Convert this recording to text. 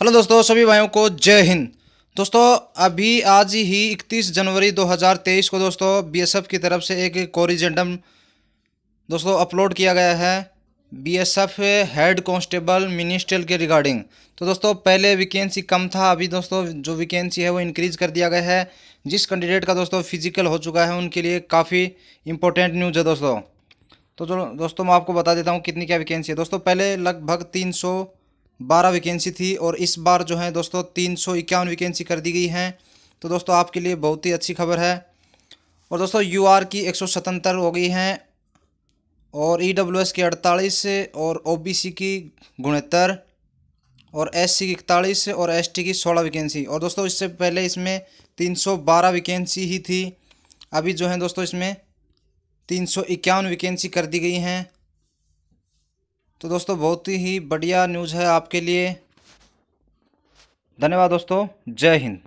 hello दोस्तों सभी भाइयों को जय हिंद दोस्तों अभी आज ही 31 जनवरी 2023 को दोस्तों बीएसएफ की तरफ से एक कोरिजेंडम दोस्तों अपलोड किया गया है बीएसएफ हेड कांस्टेबल मिनिस्ट्रियल के रिगार्डिंग तो दोस्तों पहले वैकेंसी कम था अभी दोस्तों जो वैकेंसी है वो इंक्रीज़ कर दिया गया है जिस कैंडिडेट का दोस्तों फिजिकल हो चुका है उनके लिए काफ़ी इंपॉर्टेंट न्यूज़ है दोस्तों तो चलो दोस्तों मैं आपको बता देता हूँ कितनी क्या वैकेंसी है दोस्तों पहले लगभग तीन सौ बारह वैकेंसी थी और इस बार जो है दोस्तों तीन सौ इक्यावन वैकेंसी कर दी गई हैं तो दोस्तों आपके लिए बहुत ही अच्छी खबर है और दोस्तों यू आर की एक सौ सतहत्तर हो गई हैं और ई डब्ल्यू एस की अड़तालीस और ओ बी सी की गुणहत्तर और एस सी की इकतालीस और एस टी की सोलह वैकेंसी और दोस्तों इससे पहले इसमें तीन सौ बारह वैकेंसी ही थी अभी जो है दोस्तों इसमें तीन सौ इक्यावन वैकेंसी कर दी गई हैं तो दोस्तों बहुत ही बढ़िया न्यूज़ है आपके लिए धन्यवाद दोस्तों जय हिंद